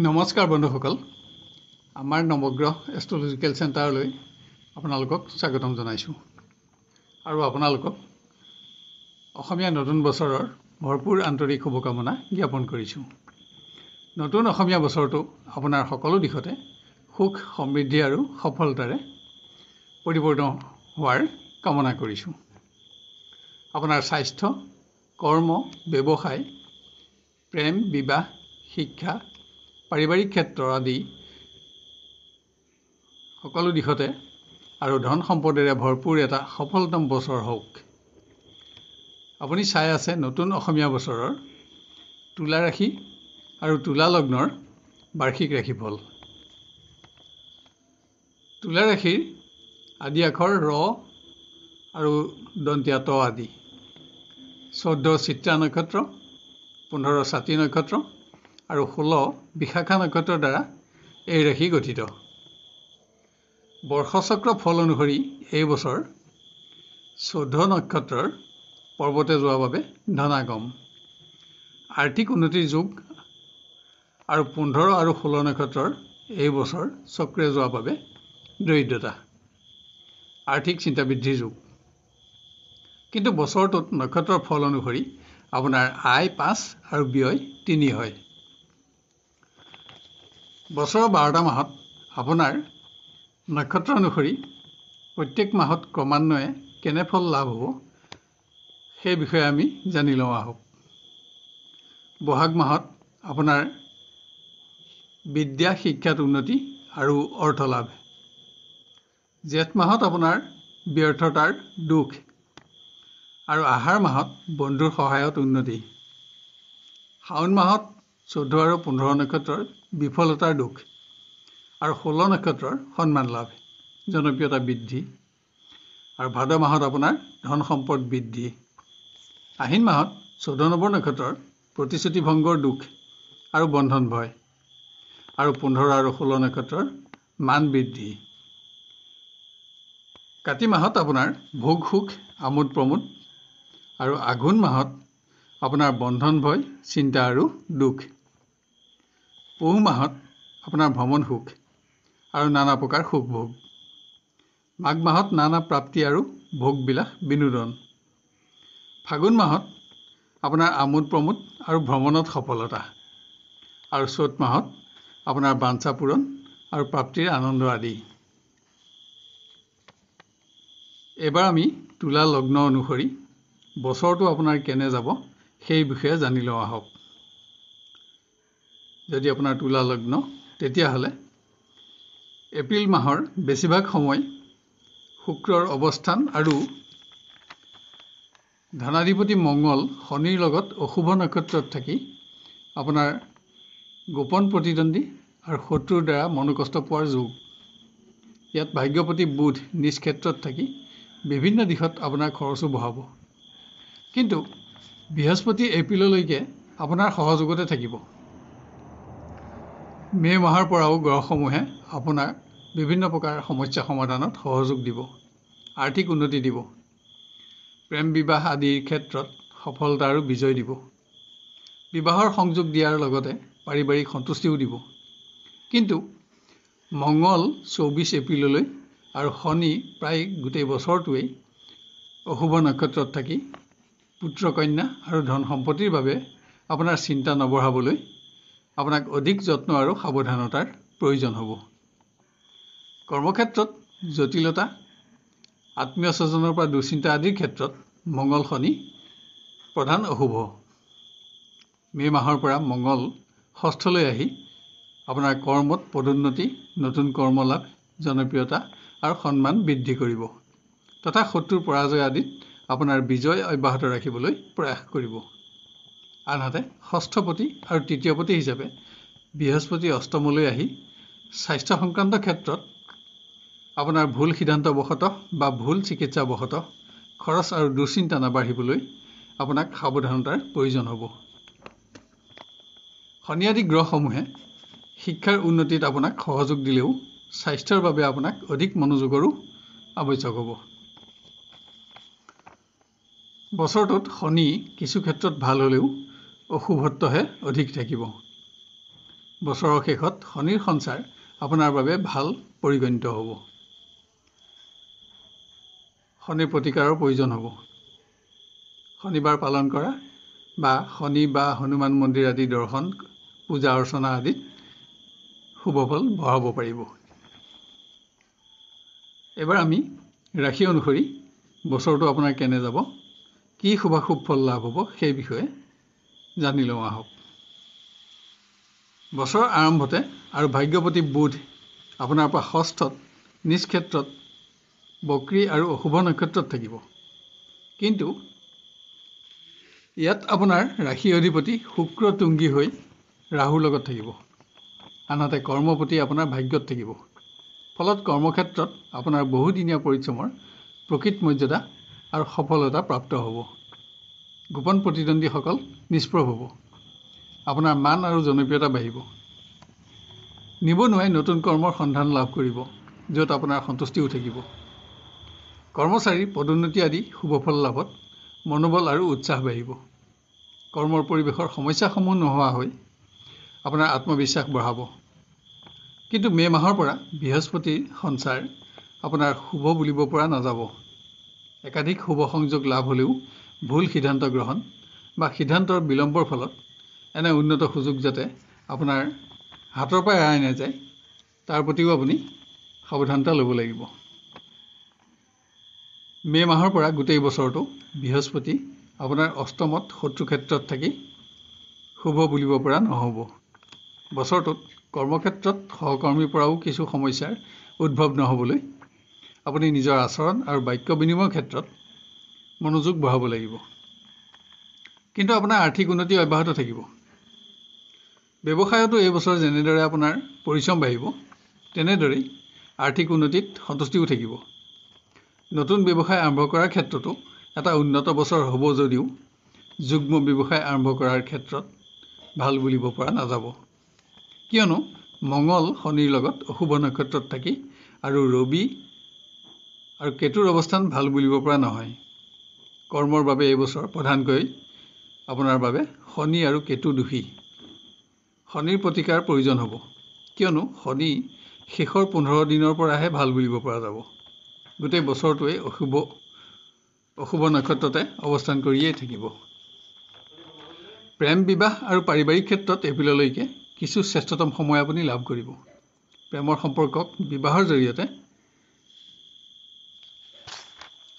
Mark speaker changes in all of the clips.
Speaker 1: নমস্কাৰ বন্ধুসকল আমাৰ নৱগ্ৰহ এষ্ট্ৰলজিকেল চেণ্টাৰলৈ আপোনালোকক স্বাগতম জনাইছোঁ আৰু আপোনালোকক অসমীয়া নতুন বছৰৰ ভৰপূৰ আন্তৰিক শুভকামনা জ্ঞাপন কৰিছোঁ নতুন অসমীয়া বছৰটো আপোনাৰ সকলো দিশতে সুখ সমৃদ্ধি আৰু সফলতাৰে পৰিৱৰ্তন হোৱাৰ কামনা কৰিছোঁ আপোনাৰ স্বাস্থ্য কৰ্ম ব্যৱসায় প্ৰেম বিবাহ শিক্ষা পাৰিবাৰিক ক্ষেত্ৰ আদি সকলো দিশতে আৰু ধন সম্পদেৰে ভৰপূৰ এটা সফলতম বছৰ হওক আপুনি চাই আছে নতুন অসমীয়া বছৰৰ তুলা ৰাশি আৰু তুলা লগ্নৰ বাৰ্ষিক ৰাশিফল তুলা ৰাশিৰ আদি আখৰ ৰ আৰু দন্তীয়া ত আদি চৈধ্য চিত্ৰা নক্ষত্ৰ পোন্ধৰ ছাতি নক্ষত্ৰ আৰু ষোল্ল বিশাখা নক্ষত্ৰৰ দ্বাৰা এই ৰাশি গঠিত বৰ্ষচক্ৰ ফল অনুসৰি এই বছৰ চৈধ্য নক্ষত্ৰৰ পৰ্বতে যোৱা বাবে ধনাগম আৰ্থিক উন্নতিৰ যুগ আৰু পোন্ধৰ আৰু ষোল্ল নক্ষত্ৰৰ এই বছৰ চক্ৰে যোৱা বাবে দৰিদ্ৰতা আৰ্থিক চিন্তা বৃদ্ধিৰ যুগ কিন্তু বছৰটোত নক্ষত্ৰৰ ফল অনুসৰি আপোনাৰ আয় পাঁচ আৰু ব্যয় তিনি হয় বছৰৰ বাৰটা মাহত আপোনাৰ নক্ষত্ৰ অনুসৰি প্ৰত্যেক মাহত ক্ৰমান্বয়ে কেনে ফল লাভ হ'ব সেই বিষয়ে আমি জানি লওঁ আহক বহাগ মাহত আপোনাৰ বিদ্যা শিক্ষাত উন্নতি আৰু অৰ্থ লাভ জেঠ মাহত আপোনাৰ ব্যৰ্থতাৰ দুখ আৰু আহাৰ মাহত বন্ধুৰ সহায়ত উন্নতি শাওণ মাহত চৈধ্য আৰু পোন্ধৰ নক্ষত্ৰৰ বিফলতাৰ দুখ আৰু ষোল্ল নক্ষত্ৰৰ সন্মান লাভ জনপ্ৰিয়তা বৃদ্ধি আৰু ভাদ মাহত আপোনাৰ ধন সম্পদ বৃদ্ধি আহিন মাহত চৈধ্য নম্বৰ নক্ষত্ৰৰ প্ৰতিশ্ৰুতি ভংগৰ দুখ আৰু বন্ধন ভয় আৰু পোন্ধৰ আৰু ষোল্ল নক্ষত্ৰৰ মান বৃদ্ধি কাতি মাহত আপোনাৰ ভোগ সুখ আমোদ প্ৰমোদ আৰু আঘোণ মাহত আপোনাৰ বন্ধন ভয় চিন্তা আৰু দুখ পুহ মাহত আপোনাৰ ভ্ৰমণ সুখ আৰু নানা প্ৰকাৰ সুখ ভোগ মাঘ মাহত নানা প্ৰাপ্তি আৰু ভোগবিলাস বিনোদন ফাগুন মাহত আপোনাৰ আমোদ প্ৰমোদ আৰু ভ্ৰমণত সফলতা আৰু চ'ত মাহত আপোনাৰ বাঞ্ছা পূৰণ আৰু প্ৰাপ্তিৰ আনন্দ আদি এবাৰ আমি তোলা লগ্ন অনুসৰি বছৰটো আপোনাৰ কেনে যাব সেই বিষয়ে জানি লওঁ আহক যদি আপোনাৰ তোলা লগ্ন তেতিয়াহ'লে এপ্ৰিল মাহৰ বেছিভাগ সময় শুক্ৰৰ অৱস্থান আৰু ধনাধিপতি মংগল শনিৰ লগত অশুভ নক্ষত্ৰত থাকি আপোনাৰ গোপন প্ৰতিদ্বন্দ্বী আৰু শত্ৰুৰ দ্বাৰা মনোকষ্ট পোৱাৰ যোগ ইয়াত ভাগ্যপতি বুধ নিজ ক্ষেত্ৰত থাকি বিভিন্ন দিশত আপোনাৰ খৰচো বঢ়াব কিন্তু বৃহস্পতি এপ্ৰিললৈকে আপোনাৰ সহযোগতে থাকিব মে মাহৰ পৰাও গ্ৰহসমূহে আপোনাক বিভিন্ন প্ৰকাৰ সমস্যা সমাধানত সহযোগ দিব আৰ্থিক উন্নতি দিব প্ৰেম বিবাহ আদিৰ ক্ষেত্ৰত সফলতা আৰু বিজয় দিব বিবাহৰ সংযোগ দিয়াৰ লগতে পাৰিবাৰিক সন্তুষ্টিও দিব কিন্তু মঙ্গল চৌবিছ এপ্ৰিললৈ আৰু শনি প্ৰায় গোটেই বছৰটোৱেই অশুভ নক্ষত্ৰত থাকি পুত্ৰ কন্যা আৰু ধন সম্পত্তিৰ বাবে আপোনাৰ চিন্তা নবঢ়াবলৈ আপোনাক অধিক যত্ন আৰু সাৱধানতাৰ প্ৰয়োজন হ'ব কৰ্মক্ষেত্ৰত জটিলতা আত্মীয় স্বজনৰ পৰা দুশ্চিন্তা আদিৰ ক্ষেত্ৰত মংগল শনি প্ৰধান অশুভ মে' মাহৰ পৰা মংগল ষষ্ঠলৈ আহি আপোনাৰ কৰ্মত পদোন্নতি নতুন কৰ্মলাভ জনপ্ৰিয়তা আৰু সন্মান বৃদ্ধি কৰিব তথা শত্ৰুৰ পৰাজয় আদিত আপোনাৰ বিজয় অব্যাহত ৰাখিবলৈ প্ৰয়াস কৰিব আনহাতে ষষ্ঠপতি আৰু তৃতীয়পতি হিচাপে বৃহস্পতি অষ্টমলৈ আহি স্বাস্থ্য সংক্ৰান্ত ক্ষেত্ৰত আপোনাৰ ভুল সিদ্ধান্তবশতঃ বা ভুল চিকিৎসাবশতঃ খৰচ আৰু দুশ্চিন্তা নাবাঢ়িবলৈ আপোনাক সাৱধানতাৰ প্ৰয়োজন হ'ব শনি আদি গ্ৰহসমূহে শিক্ষাৰ উন্নতিত আপোনাক সহযোগ দিলেও স্বাস্থ্যৰ বাবে আপোনাক অধিক মনোযোগৰো আৱশ্যক হ'ব বছৰটোত শনি কিছু ক্ষেত্ৰত ভাল হ'লেও অশুভত্বহে অধিক থাকিব বছৰৰ শেষত শনিৰ সঞ্চাৰ আপোনাৰ বাবে ভাল পৰিগণিত হ'ব শনিৰ প্ৰতিকাৰৰ প্ৰয়োজন হ'ব শনিবাৰ পালন কৰা বা শনি বা হনুমান মন্দিৰ আদি দৰ্শন পূজা অৰ্চনা আদিত শুভফল বঢ়াব পাৰিব এবাৰ আমি ৰাশি অনুসৰি বছৰটো আপোনাৰ কেনে যাব কি শুভাশুভ ফল লাভ হ'ব সেই বিষয়ে জানি লওঁ আহক বছৰ আৰম্ভতে আৰু ভাগ্যপতি বুধ আপোনাৰ পৰা ষষ্ঠত নিজ ক্ষেত্ৰত বক্ৰী আৰু অশুভ নক্ষত্ৰত থাকিব কিন্তু ইয়াত আপোনাৰ ৰাশি অধিপতি শুক্ৰ তুংগী হৈ ৰাহুৰ লগত থাকিব আনহাতে কৰ্মপতি আপোনাৰ ভাগ্যত থাকিব ফলত কৰ্মক্ষেত্ৰত আপোনাৰ বহুদিনীয়া পৰিশ্ৰমৰ প্ৰকৃত মৰ্যাদা আৰু সফলতা প্ৰাপ্ত হ'ব গোপন প্ৰতিদ্বন্দ্বীসকল নিষ্প্ৰভ হ'ব আপোনাৰ মান আৰু জনপ্ৰিয়তা বাঢ়িব নিবনুৱাই নতুন কৰ্মৰ সন্ধান লাভ কৰিব য'ত আপোনাৰ সন্তুষ্টিও থাকিব কৰ্মচাৰী পদোন্নতি আদি শুভফল লাভত মনোবল আৰু উৎসাহ বাঢ়িব কৰ্মৰ পৰিৱেশৰ সমস্যাসমূহ নোহোৱা হৈ আপোনাৰ আত্মবিশ্বাস বঢ়াব কিন্তু মে' মাহৰ পৰা বৃহস্পতিৰ সঞ্চাৰ আপোনাৰ শুভ বুলিব পৰা নাযাব একাধিক শুভ সংযোগ লাভ হ'লেও ভুল সিদ্ধান্ত গ্ৰহণ বা সিদ্ধান্তৰ বিলম্বৰ ফলত এনে উন্নত সুযোগ যাতে আপোনাৰ হাতৰ পৰা এৰাই নাযায় তাৰ প্ৰতিও আপুনি সাৱধানতা ল'ব লাগিব মে' মাহৰ পৰা গোটেই বছৰটো বৃহস্পতি আপোনাৰ অষ্টমত শত্ৰু ক্ষেত্ৰত থাকি শুভ বুলিব পৰা নহ'ব বছৰটোত কৰ্মক্ষেত্ৰত সহকৰ্মীৰ পৰাও কিছু সমস্যাৰ উদ্ভৱ নহ'বলৈ আপুনি নিজৰ আচৰণ আৰু বাক্য বিনিময়ৰ ক্ষেত্ৰত মনোযোগ বঢ়াব লাগিব কিন্তু আপোনাৰ আৰ্থিক উন্নতি অব্যাহত থাকিব ব্যৱসায়তো এই বছৰ যেনেদৰে আপোনাৰ পৰিশ্ৰম বাঢ়িব তেনেদৰেই আৰ্থিক উন্নতিত সন্তুষ্টিও থাকিব নতুন ব্যৱসায় আৰম্ভ কৰাৰ ক্ষেত্ৰতো এটা উন্নত বছৰ হ'ব যদিও যুগ্ম ব্যৱসায় আৰম্ভ কৰাৰ ক্ষেত্ৰত ভাল বুলিব পৰা নাযাব কিয়নো মঙল শনিৰ লগত অশুভ নক্ষত্ৰত থাকি আৰু ৰবি আৰু কেতুৰ অৱস্থান ভাল বুলিব পৰা নহয় কৰ্মৰ বাবে এই বছৰ প্ৰধানকৈ আপোনাৰ বাবে শনি আৰু কেতু দোষী শনিৰ প্ৰতিকাৰ প্ৰয়োজন হ'ব কিয়নো শনি শেষৰ পোন্ধৰ দিনৰ পৰাহে ভাল বুলিব পৰা যাব গোটেই বছৰটোৱেই অশুভ অশুভ নক্ষত্ৰতে অৱস্থান কৰিয়েই থাকিব প্ৰেম বিবাহ আৰু পাৰিবাৰিক ক্ষেত্ৰত এপ্ৰিললৈকে কিছু শ্ৰেষ্ঠতম সময় আপুনি লাভ কৰিব প্ৰেমৰ সম্পৰ্কক বিবাহৰ জৰিয়তে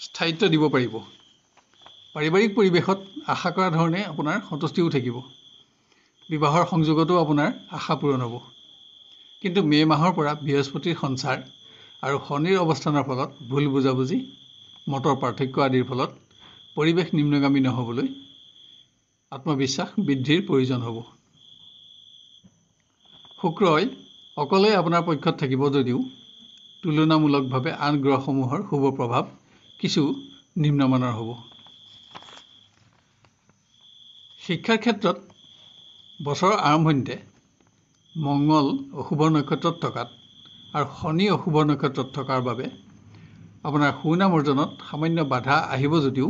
Speaker 1: স্থায়িত্ব দিব পাৰিব পাৰিবাৰিক পৰিৱেশত আশা কৰা ধৰণে আপোনাৰ সন্তুষ্টিও থাকিব বিবাহৰ সংযোগতো আপোনাৰ আশা পূৰণ হ'ব কিন্তু মে' মাহৰ পৰা বৃহস্পতিৰ সঞ্চাৰ আৰু শনিৰ অৱস্থানৰ ফলত ভুল বুজাবুজি মতৰ পাৰ্থক্য আদিৰ ফলত পৰিৱেশ নিম্নগামী নহ'বলৈ আত্মবিশ্বাস বৃদ্ধিৰ প্ৰয়োজন হ'ব শুক্ৰই অকলে আপোনাৰ পক্ষত থাকিব যদিও তুলনামূলকভাৱে আন গ্ৰহসমূহৰ শুভ প্ৰভাৱ কিছু নিম্নমানৰ হ'ব শিক্ষাৰ ক্ষেত্ৰত বছৰৰ আৰম্ভণিতে মংগল অশুভ নক্ষত্ৰত থকাত আৰু শনি অশুভ নক্ষত্ৰত থকাৰ বাবে আপোনাৰ সুনাম অৰ্জনত সামান্য বাধা আহিব যদিও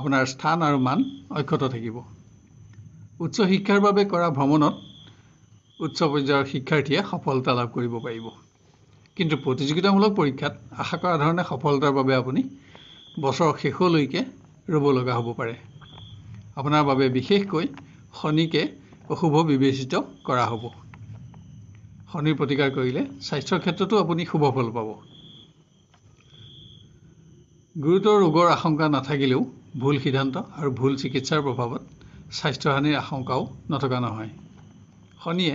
Speaker 1: আপোনাৰ স্থান আৰু মান অক্ষত থাকিব উচ্চ শিক্ষাৰ বাবে কৰা ভ্ৰমণত উচ্চ পৰ্যায়ৰ শিক্ষাৰ্থীয়ে সফলতা লাভ কৰিব পাৰিব কিন্তু প্ৰতিযোগিতামূলক পৰীক্ষাত আশা কৰা ধৰণে সফলতাৰ বাবে আপুনি বছৰৰ শেষলৈকে ৰ'ব লগা হ'ব পাৰে আপোনাৰ বাবে বিশেষকৈ শনিকে অশুভ বিবেচিত কৰা হ'ব শনিৰ প্ৰতিকাৰ কৰিলে স্বাস্থ্যৰ ক্ষেত্ৰতো আপুনি শুভ ফল পাব গুৰুতৰ ৰোগৰ আশংকা নাথাকিলেও ভুল সিদ্ধান্ত আৰু ভুল চিকিৎসাৰ প্ৰভাৱত স্বাস্থ্যহানিৰ আশংকাও নথকা নহয় শনিয়ে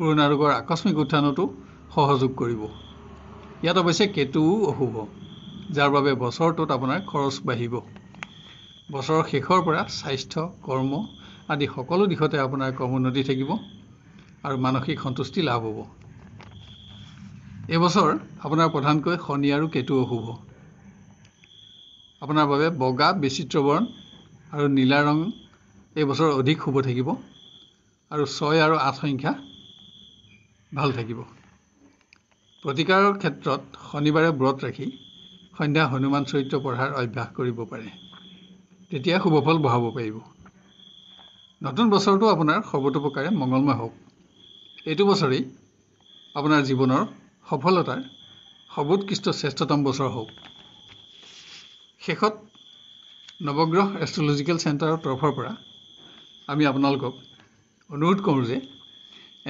Speaker 1: পুৰণা ৰোগৰ আকস্মিক উত্থানতো সহযোগ কৰিব ইয়াত অৱশ্যে কেতুও অশুভ যাৰ বাবে বছৰটোত আপোনাৰ খৰচ বাঢ়িব বছৰৰ শেষৰ পৰা স্বাস্থ্য কৰ্ম আদি সকলো দিশতে আপোনাৰ কম উন্নতি থাকিব আৰু মানসিক সন্তুষ্টি লাভ হ'ব এইবছৰ আপোনাৰ প্ৰধানকৈ শনি আৰু কেতু অশুভ আপোনাৰ বাবে বগা বিচিত্ৰবৰণ আৰু নীলা ৰং এই বছৰ অধিক শুভ থাকিব আৰু ছয় আৰু আঠ সংখ্যা ভাল থাকিব প্ৰতিকাৰৰ ক্ষেত্ৰত শনিবাৰে ব্ৰত ৰাখি সন্ধ্যা হনুমান চৰিত্ৰ পঢ়াৰ অভ্যাস কৰিব পাৰে তেতিয়া শুভফল বঢ়াব পাৰিব নতুন বছৰটো আপোনাৰ সৰ্বতোপ্ৰকাৰে মঙ্গলময় হওক এইটো বছৰেই আপোনাৰ জীৱনৰ সফলতাৰ সৰ্বোৎকৃষ্ট শ্ৰেষ্ঠতম বছৰ হওক শেষত নৱগ্ৰহ এষ্ট্ৰলজিকেল চেণ্টাৰৰ তৰফৰ পৰা আমি আপোনালোকক অনুৰোধ কৰোঁ যে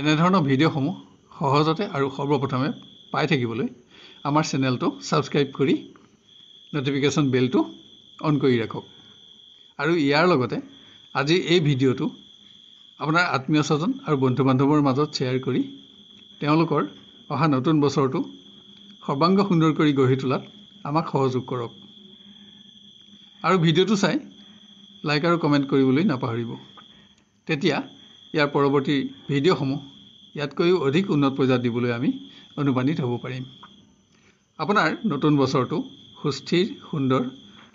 Speaker 1: এনেধৰণৰ ভিডিঅ'সমূহ সহজতে আৰু সৰ্বপ্ৰথমে পাই থাকিবলৈ আমাৰ চেনেলটো ছাবস্ক্ৰাইব কৰি ন'টিফিকেশ্যন বেলটো অন কৰি ৰাখক আৰু ইয়াৰ লগতে আজি এই ভিডিঅ'টো আপোনাৰ আত্মীয় স্বজন আৰু বন্ধু বান্ধৱৰ মাজত শ্বেয়াৰ কৰি তেওঁলোকৰ অহা নতুন বছৰটো সৰ্বাংগ সুন্দৰ কৰি গঢ়ি তোলাত আমাক সহযোগ কৰক আৰু ভিডিঅ'টো চাই লাইক আৰু কমেণ্ট কৰিবলৈ নাপাহৰিব তেতিয়া ইয়াৰ পৰৱৰ্তী ভিডিঅ'সমূহ ইয়াতকৈও অধিক উন্নত পৰ্যায়ত দিবলৈ আমি অনুপ্ৰাণিত হ'ব পাৰিম আপোনাৰ নতুন বছৰটো সুস্থিৰ সুন্দৰ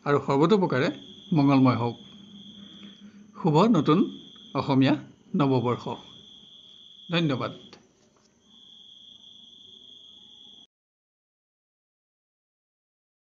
Speaker 1: আৰু সৰ্বতোপ্ৰকাৰে মঙ্গলময় হওক শুভ নতুন অসমীয়া নৱবৰ্ষ ধন্যবাদ